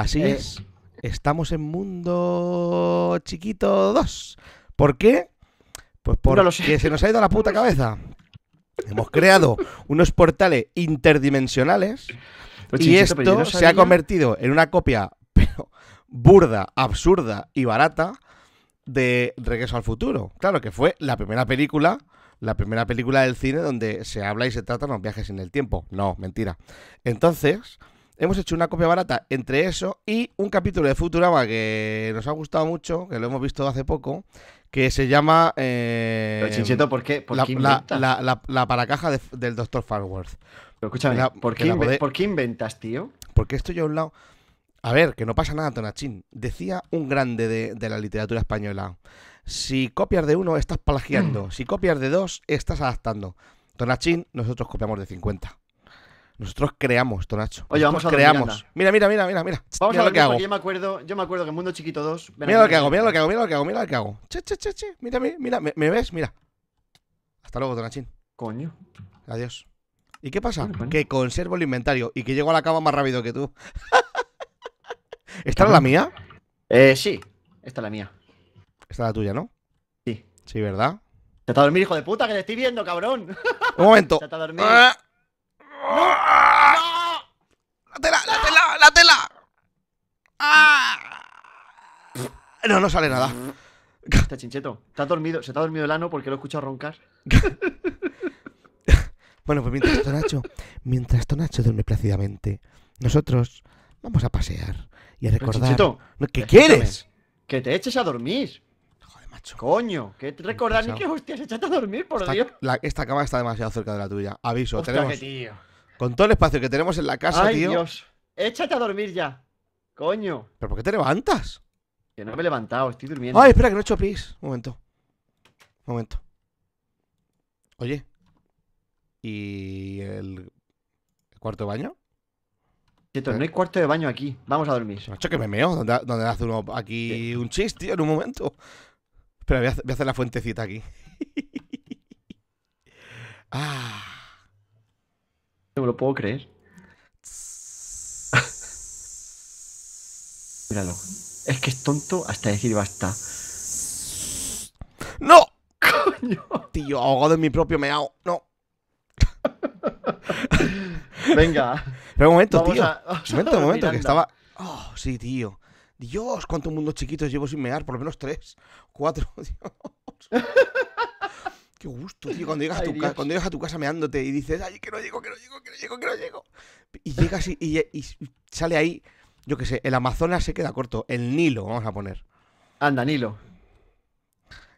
Así eh. es. Estamos en Mundo Chiquito 2. ¿Por qué? Pues porque se nos ha ido la puta cabeza. Hemos creado unos portales interdimensionales y esto se ha convertido en una copia burda, absurda y barata de Regreso al Futuro. Claro, que fue la primera película la primera película del cine donde se habla y se de los viajes en el tiempo. No, mentira. Entonces, hemos hecho una copia barata entre eso y un capítulo de Futurama que nos ha gustado mucho, que lo hemos visto hace poco, que se llama... Eh, ¿por qué? la, paracaja del Dr. Farworth. Pero escúchame, ¿por qué, inventas, tío? Porque estoy yo a un lado... A ver, que no pasa nada, Tonachín. Decía un grande de, la literatura española. Si copias de uno, estás plagiando. Si copias de dos, estás adaptando. Tonachín, nosotros copiamos de 50. Nosotros creamos, Tonacho. Oye, vamos a creamos. Mira, mira, mira, mira, mira. Vamos a lo que hago. Yo me acuerdo, yo me acuerdo que en Mundo Chiquito 2. Mira lo que hago, mira lo que hago, mira lo que hago, mira lo que hago. Che, che, che, che. Mira, mira, mira, ¿me, ves? Mira. Hasta luego, Tonachín. Coño. Adiós. ¿Y qué pasa? Que conservo el inventario y que llego a la cama más rápido que tú. ¿Esta era la mía? Eh, sí. Esta es la mía. Esta es la tuya, ¿no? Sí. Sí, ¿verdad? Te está a dormir, hijo de puta, que te estoy viendo, cabrón. Un momento. Te está a dormir. Ah la tela. Ah. No, no sale nada. Está chincheto. está dormido? Se te ha dormido el ano porque lo he escuchado roncar. bueno, pues mientras Tonacho, mientras Tonacho duerme plácidamente, nosotros vamos a pasear y a recordar. ¿Qué quieres? Que te eches a dormir. Joder, macho. Coño, que recordar ni que hostias echado a dormir, por Dios. esta cama está demasiado cerca de la tuya. Aviso, tenemos. Con todo el espacio que tenemos en la casa, tío. Dios. Échate a dormir ya. Coño. ¿Pero por qué te levantas? Que no me he levantado, estoy durmiendo. Ay, espera, que no he hecho pis. Un momento. Un momento. Oye. ¿Y el, ¿El cuarto de baño? Cierto, no eh. hay cuarto de baño aquí. Vamos a dormir. Macho, que me meo. Donde hace uno aquí un chiste tío? En un momento. Espera, voy a, hacer la fuentecita aquí. ah. No me lo puedo creer. Es que es tonto hasta decir basta. ¡No! ¡Coño! Tío, ahogado en mi propio meao. No. Venga. Pero un momento, tío. un momento, un momento, que estaba. Oh, sí, tío. Dios, cuántos mundos chiquitos llevo sin mear, por lo menos tres, cuatro, Dios. Qué gusto, tío, cuando llegas, a tu, cuando llegas a tu casa meándote y dices, ay, que no llego, que no llego, que no llego, que no llego. Y llegas y sale ahí yo qué sé, el Amazonas se queda corto, el Nilo, vamos a poner. Anda, Nilo.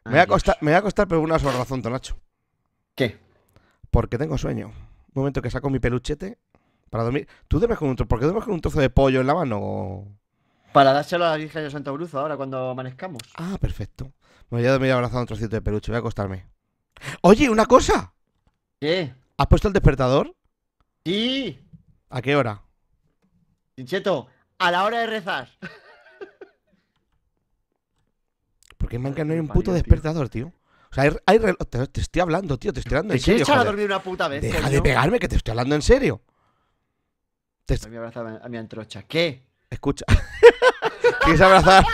Me, va, a costar, me a costar, una sola razón, Tonacho. ¿Qué? Porque tengo sueño. Un momento que saco mi peluchete para dormir. ¿Tú duermes con un trozo? ¿Por qué con un trozo de pollo en la mano? Para dárselo a la Virgen de Santa Cruz ahora cuando amanezcamos. Ah, perfecto. me voy a a un trocito de peluche, voy a acostarme. Oye, una cosa. ¿Qué? ¿Has puesto el despertador? Sí. ¿A qué hora? Tincheto, a la hora de rezar. Porque en que no hay un puto despertador, tío. O sea, hay, reloj. Te, estoy hablando, tío, te estoy hablando en serio. a dormir una puta vez. Deja de pegarme, que te estoy hablando en serio. Te a a mi antrocha. ¿Qué? Escucha. ¿Quieres abrazar?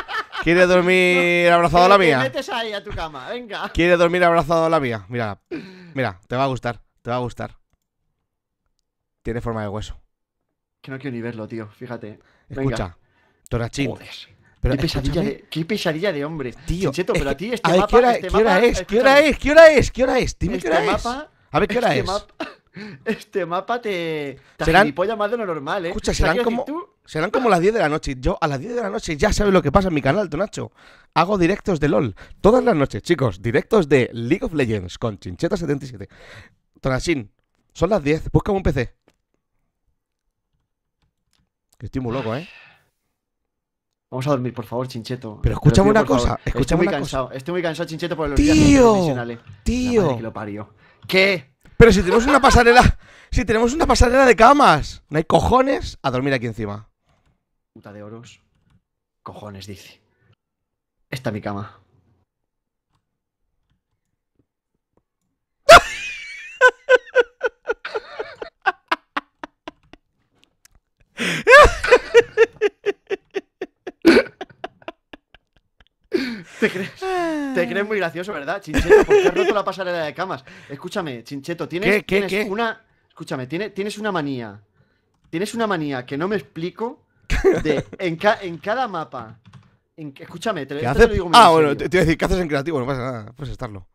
¿Quieres dormir abrazado a la mía? Te metes ahí a tu cama, venga. ¿Quieres dormir abrazado a la mía? Mira, mira, te va a gustar, te va a gustar. Tiene forma de hueso. Que no quiero ni verlo, tío, fíjate. Escucha, Torachín. qué, pesadilla de, qué hombre. Tío, pero a ti este mapa. Este ¿Qué hora, es? ¿Qué hora es? ¿Qué hora es? ¿Qué hora es? Dime qué este hora es. A ver, ¿qué hora este es? este mapa te, te serán, más de lo normal, ¿eh? Escucha, serán como, serán como las 10 de la noche. Yo a las 10 de la noche ya sabes lo que pasa en mi canal, Tonacho. Hago directos de LOL. Todas las noches, chicos. Directos de League of Legends con Chincheta77. Tonachín, son las 10. Busca un PC estoy muy loco, ¿eh? Vamos a dormir, por favor, Chincheto. Pero escúchame una cosa, escúchame estoy muy cansado, Estoy muy cansado, Chincheto, por los tío, Tío. ¿Qué? Pero si tenemos una pasarela, si tenemos una pasarela de camas, no hay cojones a dormir aquí encima. Puta de oros. Cojones, dice. Esta es mi cama. ¿Te crees? Te crees muy gracioso, ¿verdad? Chincheto, ¿por qué has roto la pasarela de camas? Escúchame, Chincheto, tienes, una. Escúchame, tienes, tienes una manía. Tienes una manía que no me explico de en, cada mapa. En, escúchame, te, digo Ah, bueno, te, a decir, ¿qué haces en creativo? No pasa nada, puedes estarlo.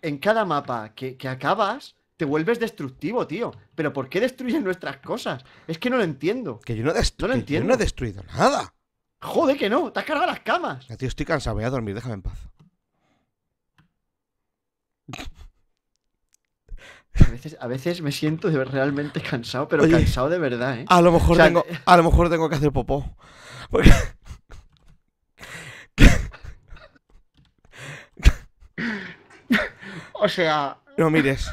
En cada mapa que, acabas, te vuelves destructivo, tío. Pero ¿por qué destruyes nuestras cosas? Es que no lo entiendo. Que yo no, entiendo. Yo no he destruido nada. Joder, que no, te has cargado las camas. Tío, estoy cansado, voy a dormir, déjame en paz. A veces, me siento realmente cansado, pero cansado de verdad, ¿eh? A lo mejor tengo, eh, a lo mejor tengo que hacer popó. o sea. No mires.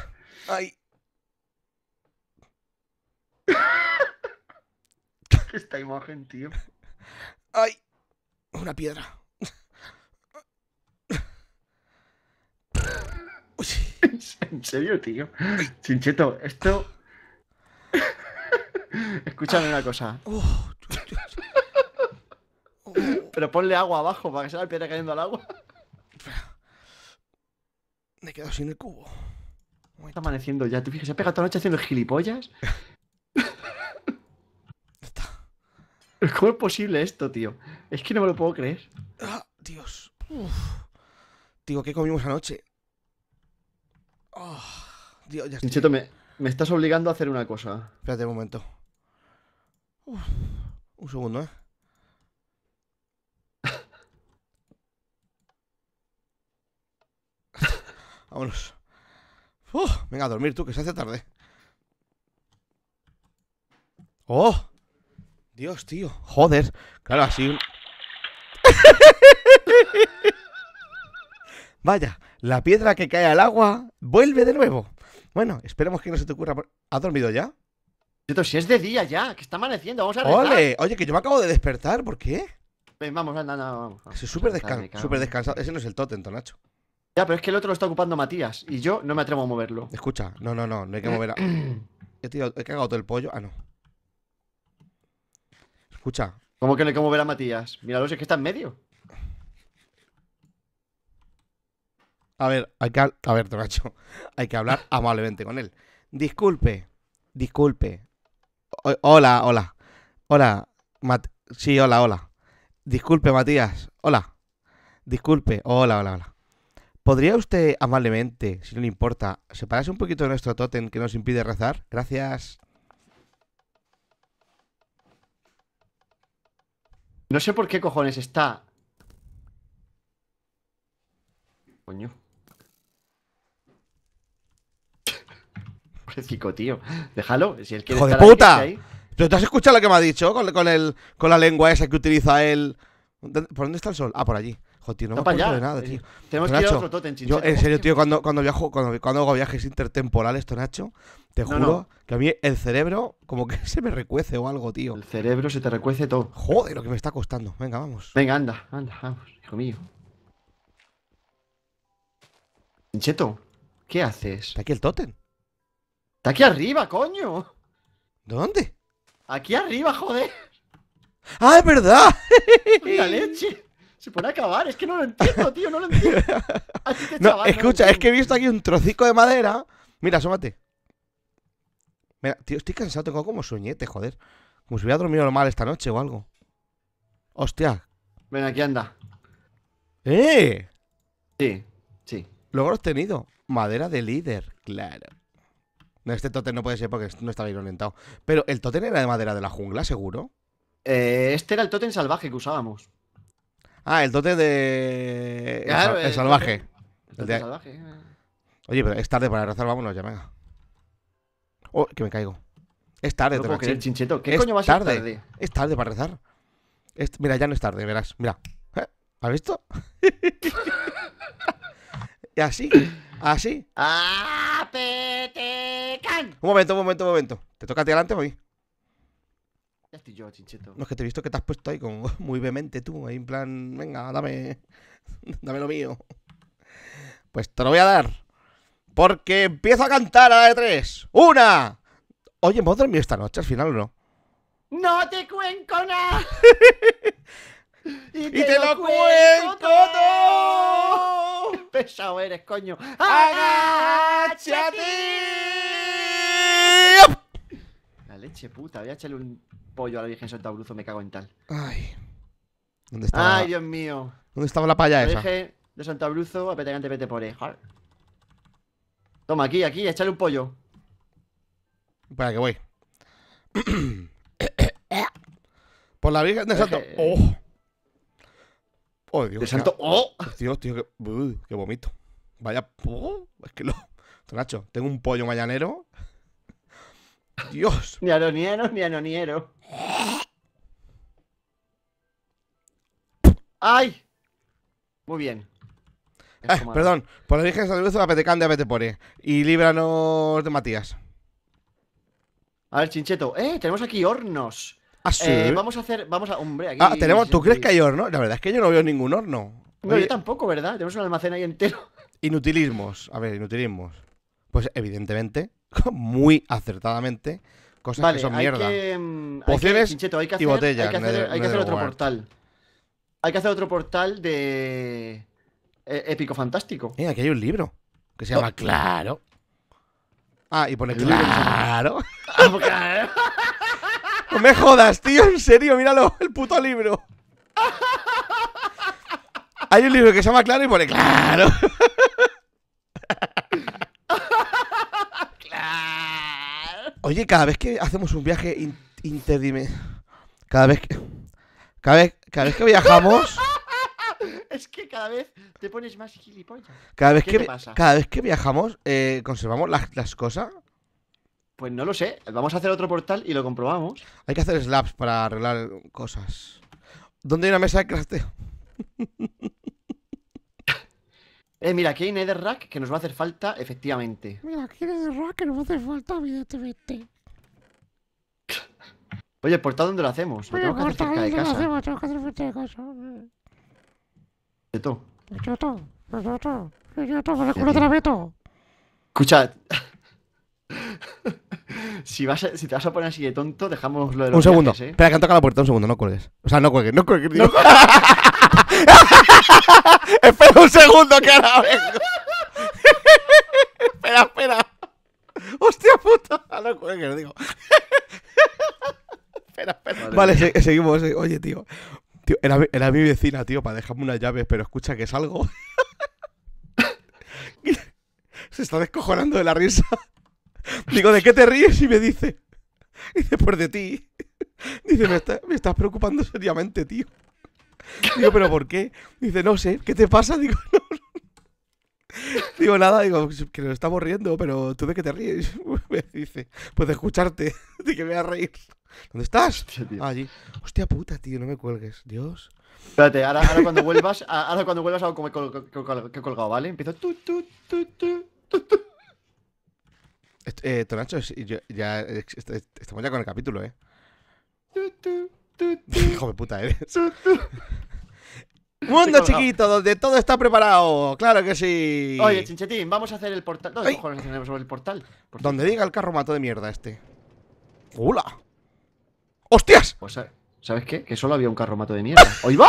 Esta imagen, tío. ¡Ay! Una piedra. ¿En serio, tío? Chincheto, esto. Escúchame una cosa. Oh, Pero ponle agua abajo para que se la piedra cayendo al agua. Me he quedado sin el cubo. Está amaneciendo ya. ¿Te fijas? Se ha pegado toda la noche haciendo gilipollas. ¿Cómo es posible esto, tío? Es que no me lo puedo creer. Ah, Dios. Tío, ¿qué comimos anoche? Ah, Dios, ya estoy... me, estás obligando a hacer una cosa. Espérate un momento. Un segundo, ¿eh? Vámonos. venga, a dormir tú, que se hace tarde. ¡Oh! Dios, tío. Joder. Claro, así. Vaya, la piedra que cae al agua vuelve de nuevo. Bueno, esperemos que no se te ocurra. ¿Ha ¿Has dormido ya? Si es de día ya, que está amaneciendo, vamos a rezar. Oye, que yo me acabo de despertar, ¿por qué? Ven, vamos, anda, anda, vamos. es súper descansado. Ese no es el totem, Nacho. Ya, pero es que el otro lo está ocupando Matías y yo no me atrevo a moverlo. Escucha, no, no, no, no hay que mover. A... he cagado todo el pollo. Ah, no. Escucha. ¿Cómo que no hay ver a Matías? Míralo, es que está en medio. A ver, hay que, a ver, hay que hablar amablemente con él. Disculpe, disculpe. hola, hola. Hola, Mat sí, hola, hola. Disculpe, Matías. Hola. Disculpe, hola, hola, hola. ¿Podría usted amablemente, si no le importa, separarse un poquito de nuestro tótem que nos impide rezar? Gracias. No sé por qué cojones está. Coño. Chico, tío. Déjalo. Si él quiere ¡Hijo de puta! te has escuchado lo que me ha dicho? Con, el, con la lengua esa que utiliza él. ¿Por dónde está el sol? Ah, por allí. Joder, no, me acuerdo de nada, tío. Tenemos que ir a otro totem, Yo, en serio, tío, cuando, viajo, cuando, hago viajes intertemporales, Nacho te juro que a mí el cerebro como que se me recuece o algo, tío. El cerebro se te recuece todo. Joder, lo que me está costando. Venga, vamos. Venga, anda, anda, vamos, hijo mío. Chincheto, ¿qué haces? Está aquí el tótem. Está aquí arriba, coño. ¿Dónde? Aquí arriba, joder. ¡Ah, es verdad! ¡La leche! Se pone a acabar, es que no lo entiendo, tío, no lo entiendo. no, chaval, escucha, es que he visto aquí un trocico de madera. Mira, asómate. Mira, tío, estoy cansado, tengo como sueñete, joder. Como si hubiera dormido mal esta noche o algo. Hostia. Ven, aquí anda. ¡Eh! Sí, sí. Lo ¿Logros tenido, Madera de líder, claro. No, este totem no puede ser porque no estaba bien orientado. Pero el totem era de madera de la jungla, seguro. Eh, este era el totem salvaje que usábamos. Ah, el dote de. el, salvaje. El de... salvaje. Eh. Oye, pero es tarde para rezar, vámonos, ya venga. Oh, que me caigo. Es tarde, te chincheto. ¿Qué es coño vas a tarde? tarde? Es tarde para rezar. Mira, ya no es tarde, verás. Mira. ¿Eh? ¿Has visto? y así, así. ¡Ah, un momento, un momento, un momento. ¿Te toca a ti adelante, voy? Ya estoy yo, chinchito No es que te he visto que te has puesto ahí como muy vehemente tú, ahí en plan, venga, dame, dame lo mío. Pues te lo voy a dar. Porque empiezo a cantar a la de tres. ¡Una! Oye, ¿hemos dormido esta noche al final o no? ¡No te cuenco nada! y, te lo, cuento, todo! Pesado eres, coño. ¡Agáchate! che puta. Voy a echarle un pollo a la Virgen Santa Bruzo, me cago en tal. Ay. ¿Dónde está Ay, Dios mío. ¿Dónde estaba la paya esa? Virgen de Santa Bruzo, apetecante vete por ahí. Toma, aquí, aquí, échale un pollo. Para que voy. por la Virgen de Santo... ¡Oh! Oh, Dios, de santo. ¡Oh! Dios, tío, que, que vomito. Vaya. Oh, es que lo. Nacho, tengo un pollo mayanero Dios. Ni anoniero, ni ¡Ay! Muy bien. perdón, por el origen de luz la petecán de Apetepore. Y líbranos de Matías. A ver, Chincheto. ¡Eh! Tenemos aquí hornos. Ah, eh, vamos a hacer. Vamos a. Hombre, aquí. Ah, tenemos. ¿Tú crees que hay horno? La verdad es que yo no veo ningún horno. No, yo tampoco, ¿verdad? Tenemos un almacén ahí entero. Inutilismos. A ver, inutilismos. Pues evidentemente, muy acertadamente cosas que son mierda. Mm, Pociones y botellas. Hay que hacer, otro portal. Hay que hacer otro portal de eh, épico fantástico. Mira, eh, aquí hay un libro que se llama Claro. Ah, y pone Claro. claro. no me jodas, tío, en serio, míralo, el puto libro. Hay un libro que se llama Claro y pone Claro. Oye, cada vez que hacemos un viaje interdime... Cada vez que. Cada vez, que viajamos. es que cada vez te pones más gilipollas. Cada vez, que, Cada vez que viajamos, eh, ¿conservamos las, cosas? Pues no lo sé. Vamos a hacer otro portal y lo comprobamos. Hay que hacer slabs para arreglar cosas. ¿Dónde hay una mesa de crafteo? Eh, mira, aquí hay Netherrack que nos va a hacer falta, efectivamente. Mira, aquí hay Netherrack que nos va a hacer falta, evidentemente. Oye, ¿el portal dónde lo hacemos? Lo Oye, tengo que hacer cerca de casa. Lo hacemos, tengo que hacer cerca de casa. Beto. Beto, Beto, Beto, por el culo te la meto. Escucha. si, vas a, si te vas a poner así de tonto, dejamos lo de los Un segundo. Viajes, ¿eh? Espera, que han tocado la puerta. Un segundo, no cuelgues. O sea, no cuelgues, no cuelgues. No. cuelgues espera un segundo que ahora espera, espera. Hostia puta. A ah, que le digo. espera, espera. Vale, seguimos. Eh. Oye, tío. era, mi vecina, tío, para dejarme unas llaves, pero escucha que salgo. se está descojonando de la risa. Digo, ¿de qué te ríes? Y me dice. Dice, por pues de ti. Dice, me estás preocupando seriamente, tío. Digo, ¿pero por qué? Dice, no sé, ¿qué te pasa? Digo, no. Digo, nada, digo, que nos estamos riendo, pero ¿tú de qué te ríes? dice, pues de escucharte, de que me voy a reír. ¿Dónde estás? Ah, allí. Hostia puta, tío, no me cuelgues. Dios. Espérate, ahora, cuando vuelvas, ahora cuando vuelvas hago como he colgado, ¿vale? Empiezo Eh, Tonacho, ya, estamos ya con el capítulo, ¿eh? Hijo de puta eres. ¿eh? Mundo chiquito, donde todo está preparado. Claro que sí. Oye, Chinchetín, vamos a hacer el portal. ¿Dónde mejor cojones sobre el portal? donde diga el carro mato de mierda este. ¡Hola! ¡Hostias! Pues, ¿sabes qué? Que solo había un carro mato de mierda. ¡Hoy va!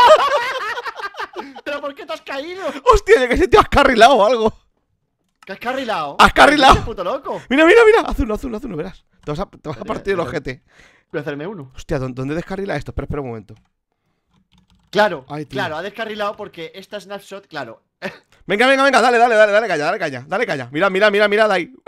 ¿Pero por qué te has caído? ¡Hostia, que se te has carrilado o algo! ¿Qué has carrilado? ¡Has carrilado! puto loco! Mira, mira, mira. Azul, azul, azul, verás. Te vas a, te a partir el ojete voy a hacerme uno. Hostia, ¿dónde descarrila esto? Espera, espera un momento. Claro, claro, ha descarrilado porque esta snapshot, claro. venga, venga, venga, dale, dale, dale, dale calla dale caña, dale caña. Mira, mira, mira, mira, ahí.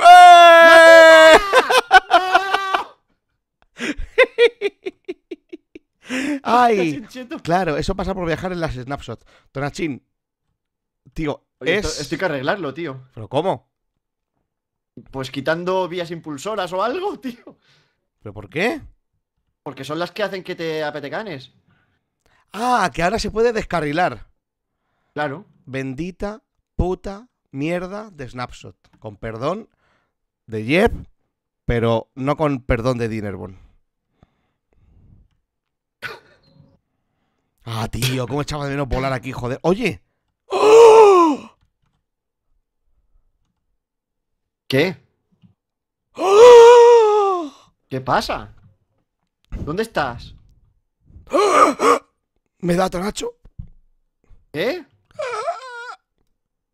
Ay, claro, eso pasa por viajar en las snapshots. Tonachín, tío, es. esto hay que arreglarlo, tío. ¿Pero cómo? Pues quitando vías impulsoras o algo, tío. ¿Pero por qué? Porque son las que hacen que te apetecanes. Ah, que ahora se puede descarrilar. Claro. Bendita puta mierda de Snapshot. Con perdón de Jeff, pero no con perdón de Dinnerbone. Ah, tío, cómo echaba de menos volar aquí, joder. Oye. ¿Qué? ¡Ah! ¿Qué pasa? ¿Dónde estás? ¿Me da tanacho. ¿Qué?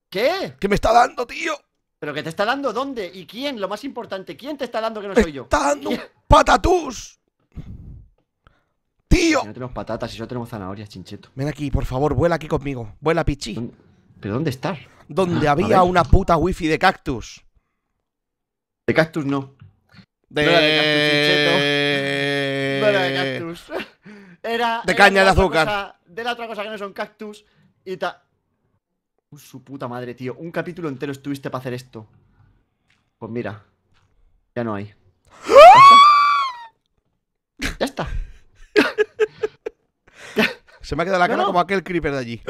¿Qué? ¿Qué me está dando, tío? ¿Pero qué te está dando? ¿Dónde? ¿Y quién? Lo más importante, ¿quién te está dando que no soy yo? ¡Está dando patatús! ¡Tío! no tenemos patatas, y yo tenemos zanahorias, chincheto. Ven aquí, por favor, vuela aquí conmigo. Vuela, pichi. ¿Pero dónde estás? Donde ah, había una puta wifi de cactus. De cactus no. De, cactus, chincheto de cactus. Era, de eh, caña de azúcar. de la otra cosa que no son cactus y ta... su puta madre, tío. Un capítulo entero estuviste para hacer esto. Pues mira, ya no hay. Ya está. Se me ha quedado la cara como aquel creeper de allí.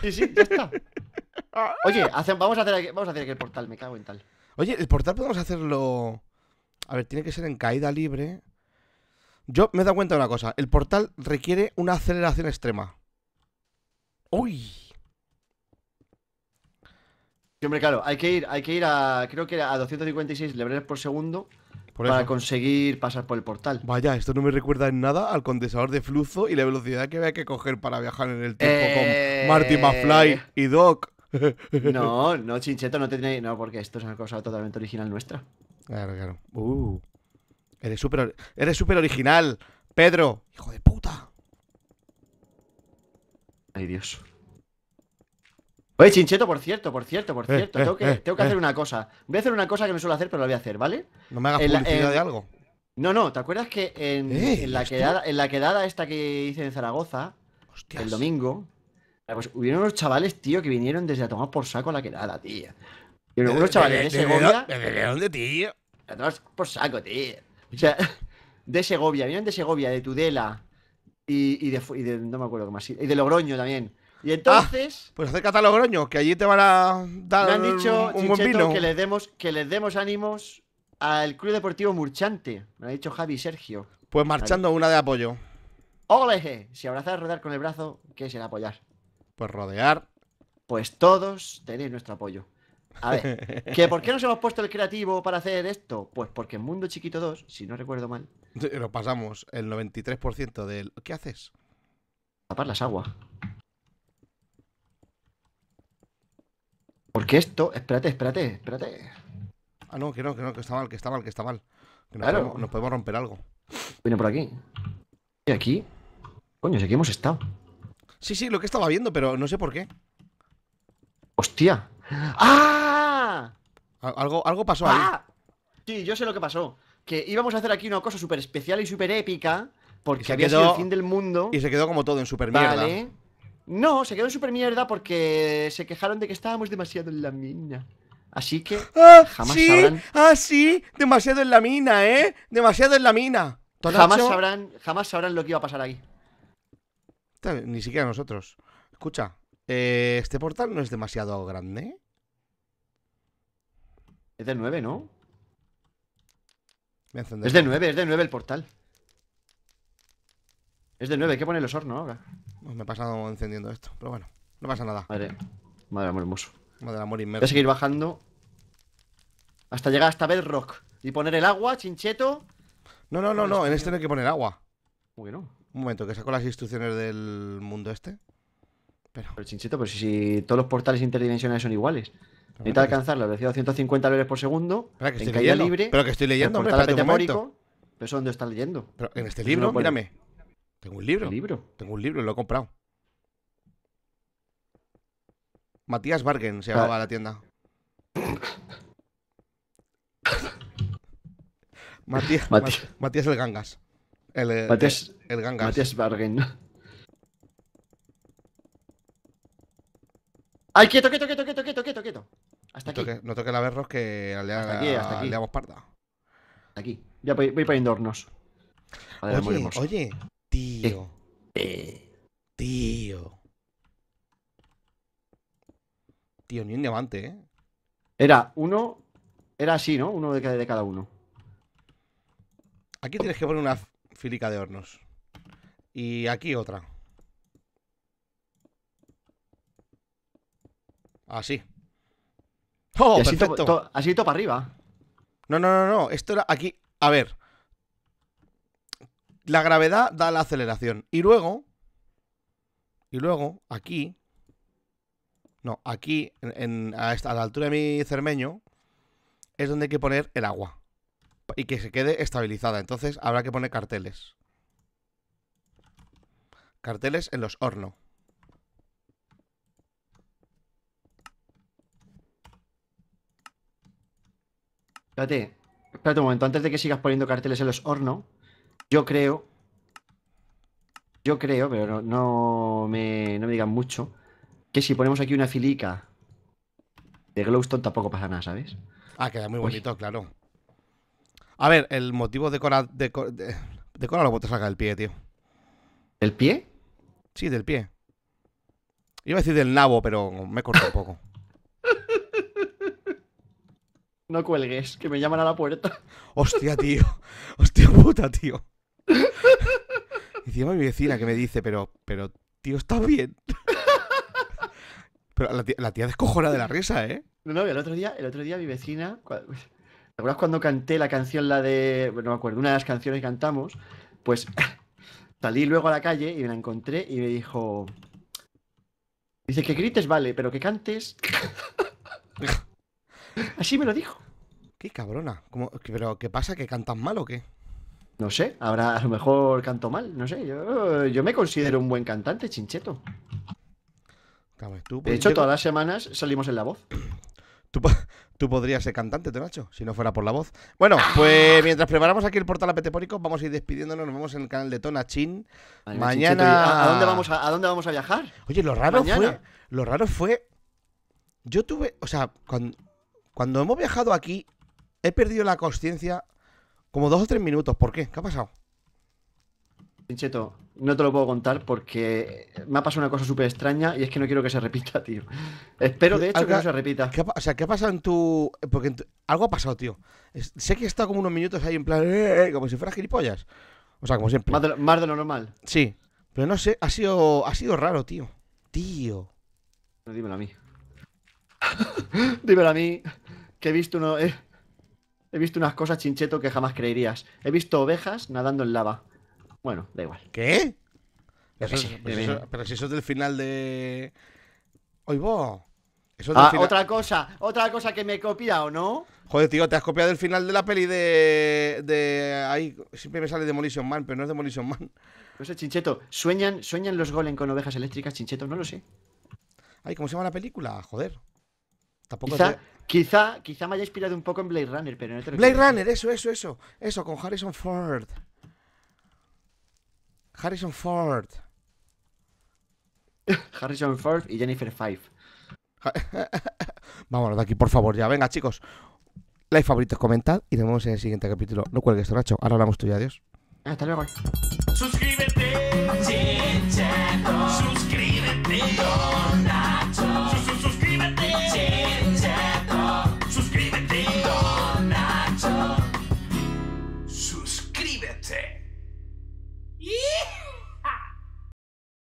Sí, sí, ya está. Oye, vamos, a hacer vamos a hacer aquí el portal, me cago en tal. Oye, el portal podemos hacerlo. A ver, tiene que ser en caída libre. Yo me he dado cuenta de una cosa. El portal requiere una aceleración extrema. ¡Uy! Sí, hombre, claro, hay que ir, hay que ir a. Creo que a 256 lebreles por segundo para conseguir pasar por el portal. Vaya, esto no me recuerda en nada al condensador de flujo y la velocidad que había que coger para viajar en el tiempo con eh. Marty McFly y Doc. No, no, Chincheto, no te tenéis. No, porque esto es una cosa totalmente original nuestra. Claro, claro. Uh. Eres súper original, Pedro. Hijo de puta. Ay, Dios. Oye, Chincheto, por cierto, por cierto, por eh, cierto. Eh, eh, tengo que, hacer una cosa. Voy a hacer una cosa que no suelo hacer, pero la voy a hacer, ¿vale? No me hagas de algo. No, no, ¿te acuerdas que en, la quedada, en la quedada esta que hice en Zaragoza, el domingo, pues, hubieron unos chavales, tío, que vinieron desde a tomar por saco a la quedada, tío. Y unos chavales de, de ¿De tío? A tomar por saco, tío. de Segovia, vienen de Segovia, de Tudela y, de, No me acuerdo más. Y de Logroño también. Y ah, entonces. pues acércate a Logroño, que allí te van a dar. han dicho, un buen vino. Que, les demos, que les demos ánimos al Club Deportivo Murchante. Me lo ha dicho Javi Sergio. Pues marchando una de apoyo. ¡Oleje! Si abrazar, rodear con el brazo, ¿qué es el apoyar? Pues rodear. Pues todos tenéis nuestro apoyo. A ver, ¿que ¿por qué nos hemos puesto el creativo para hacer esto? Pues porque en Mundo Chiquito 2, si no recuerdo mal. Nos pasamos el 93% del. ¿Qué haces? Tapar las aguas. Porque esto. Espérate, espérate, espérate. Ah, no, que no, que no, que está mal, que está mal, que está mal. claro. nos podemos romper algo. Viene por aquí. ¿Y aquí? Coño, si aquí hemos estado. Sí, sí, lo que estaba viendo, pero no sé por qué. ¡Hostia! ¡Ah! Algo, algo pasó ¡Ah! ahí. Sí, yo sé lo que pasó. Que íbamos a hacer aquí una cosa súper especial y súper épica. Porque había sido el fin del mundo. Y se quedó como todo en super mierda. Vale. No, se quedó en super mierda porque se quejaron de que estábamos demasiado en la mina. Así que ah, jamás sabrán. Ah, sí, demasiado en la mina, ¿eh? Demasiado en la mina. Jamás sabrán, jamás sabrán lo que iba a pasar ahí Ni siquiera nosotros. Escucha, eh, este portal no es demasiado grande. Es de 9, ¿no? es de 9, es de 9 el portal. Es de 9, hay que poner los hornos ahora. Pues me he pasado encendiendo esto, pero bueno, no pasa nada. Madre, madre amor hermoso. Madre amor inmerso. Voy a seguir bajando hasta llegar hasta Bedrock y poner el agua, chincheto. No, no, no, no, en este no hay que poner agua. Bueno. Un momento, que saco las instrucciones del mundo este. Pero, el chincheto, pero si todos los portales interdimensionales son iguales. Necesita alcanzar la velocidad 150 velones por segundo que en caída libre. Pero que estoy leyendo, hombre, espérate un momento. Pero eso dónde estás leyendo. Pero en este libro, mírame. Tengo un libro. libro. Tengo un libro, lo he comprado. Matías Bargen se llamaba la tienda. Matías, Matías. el Gangas. El, Matías, el, el Gangas. Matías Bargen. ¡Ay, quieto, quieto, quieto, quieto, quieto, quieto, quieto! no Toque, la berros que le, aquí. damos Aquí. Ya voy, voy poniendo hornos. oye, oye, tío. Eh, eh. Tío. Tío, ni un diamante, ¿eh? Era uno. Era así, ¿no? Uno de cada uno. Aquí tienes que poner una filica de hornos. Y aquí otra. Así. Oh, así, to, to, arriba. No, no, no, no. Esto era aquí. A ver. La gravedad da la aceleración. Y luego. Y luego, aquí. No, aquí, en, a la altura de mi cermeño, es donde hay que poner el agua. Y que se quede estabilizada. Entonces habrá que poner carteles. Carteles en los hornos. Espérate, espérate un momento, antes de que sigas poniendo carteles en los hornos, yo creo, yo creo, pero no, me, no me digan mucho, que si ponemos aquí una filica de glowstone tampoco pasa nada, ¿sabes? Ah, queda muy pues bonito, claro. A ver, el motivo de Cora, de, lo puedes saca del pie, tío. ¿Del pie? Sí, del pie. Iba a decir del nabo, pero me he cortado un poco. No cuelgues, que me llaman a la puerta. Hostia, tío. Hostia puta, tío. Y encima mi vecina que me dice, pero, pero, tío, ¿estás bien? Pero la tía, la tía descojona de la risa, ¿eh? No, no, el otro día, el otro día mi vecina. Pues, ¿Te acuerdas cuando canté la canción, la de. No me acuerdo, una de las canciones que cantamos? Pues salí luego a la calle y me la encontré y me dijo. Dice que grites, vale, pero que cantes. Así me lo dijo. Qué cabrona. ¿Pero qué pasa? ¿Que cantas mal o qué? No sé, ahora a lo mejor canto mal, no sé. Yo, me considero un buen cantante, chincheto. de pues, hecho, todas las semanas salimos en la voz. Tú, tú, podrías ser cantante, Tonacho, si no fuera por la voz. Bueno, pues mientras preparamos aquí el portal apetepórico, vamos a ir despidiéndonos. Nos vemos en el canal de Tonachín. Mañana. ¿A, dónde vamos a, dónde vamos a viajar? Oye, lo raro fue. Lo raro fue. Yo tuve. O sea, cuando, cuando hemos viajado aquí, he perdido la conciencia como dos o tres minutos. ¿Por qué? ¿Qué ha pasado? Pincheto, no te lo puedo contar porque me ha pasado una cosa súper extraña y es que no quiero que se repita, tío. Espero, de hecho, que no se repita. o sea, ¿qué ha pasado en tu...? Porque Algo ha pasado, tío. sé que he estado como unos minutos ahí en plan... Eh, eh, eh, como si fuera gilipollas. O sea, como siempre. Más de, lo, normal. Sí. Pero no sé, ha sido, ha sido raro, tío. Tío. No dímelo a mí. Dímelo a mí, que he visto uno, eh, he visto unas cosas chincheto que jamás creerías. He visto ovejas nadando en lava. Bueno, da igual. ¿Qué? Pues pero si eso es del final de. vos! Eso es ah, otra cosa, otra cosa que me he copiado, ¿no? Joder, tío, te has copiado el final de la peli de. Ahí siempre me sale Demolition Man, pero no es Demolition Man. No sé, Chincheto. ¿Sueñan, sueñan los golem con ovejas eléctricas, Chincheto? No lo sé. Ay, ¿cómo se llama la película? Joder. Tampoco quizá, quizá, quizá, me haya inspirado un poco en Blade Runner, pero no te Blade Runner, eso, eso, eso. Eso, con Harrison Ford. Harrison Ford. Harrison Ford y Jennifer Five. Vámonos de aquí, por favor, ya. Venga, chicos. Like, favoritos, comentad y nos vemos en el siguiente capítulo. No cuelgues, Nacho. Ahora hablamos tú adiós. Hasta luego. Suscríbete, Suscríbete.